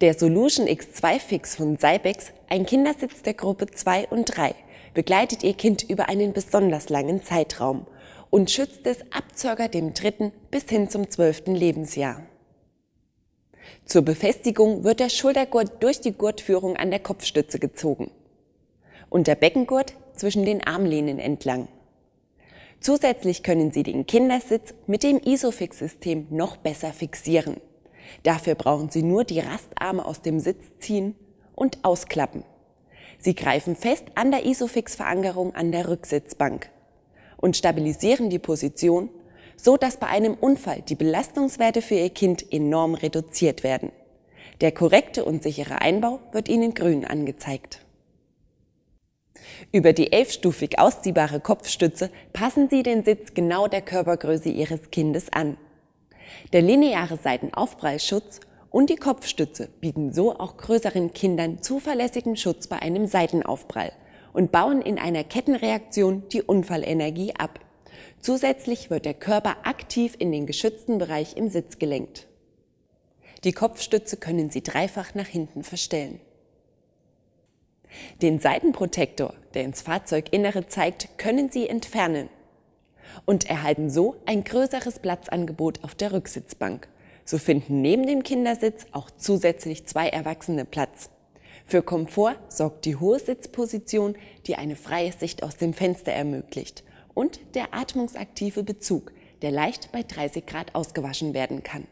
Der Solution X2 Fix von Cybex, ein Kindersitz der Gruppe 2 und 3, begleitet ihr Kind über einen besonders langen Zeitraum und schützt es ab ca. dem dritten bis hin zum zwölften Lebensjahr. Zur Befestigung wird der Schultergurt durch die Gurtführung an der Kopfstütze gezogen und der Beckengurt zwischen den Armlehnen entlang. Zusätzlich können Sie den Kindersitz mit dem Isofix-System noch besser fixieren. Dafür brauchen Sie nur die Rastarme aus dem Sitz ziehen und ausklappen. Sie greifen fest an der Isofix-Verankerung an der Rücksitzbank und stabilisieren die Position, so dass bei einem Unfall die Belastungswerte für Ihr Kind enorm reduziert werden. Der korrekte und sichere Einbau wird Ihnen grün angezeigt. Über die elfstufig ausziehbare Kopfstütze passen Sie den Sitz genau der Körpergröße Ihres Kindes an. Der lineare Seitenaufprallschutz und die Kopfstütze bieten so auch größeren Kindern zuverlässigen Schutz bei einem Seitenaufprall und bauen in einer Kettenreaktion die Unfallenergie ab. Zusätzlich wird der Körper aktiv in den geschützten Bereich im Sitz gelenkt. Die Kopfstütze können Sie dreifach nach hinten verstellen. Den Seitenprotektor, der ins Fahrzeuginnere zeigt, können Sie entfernen und erhalten so ein größeres Platzangebot auf der Rücksitzbank. So finden neben dem Kindersitz auch zusätzlich zwei Erwachsene Platz. Für Komfort sorgt die hohe Sitzposition, die eine freie Sicht aus dem Fenster ermöglicht und der atmungsaktive Bezug, der leicht bei 30 Grad ausgewaschen werden kann.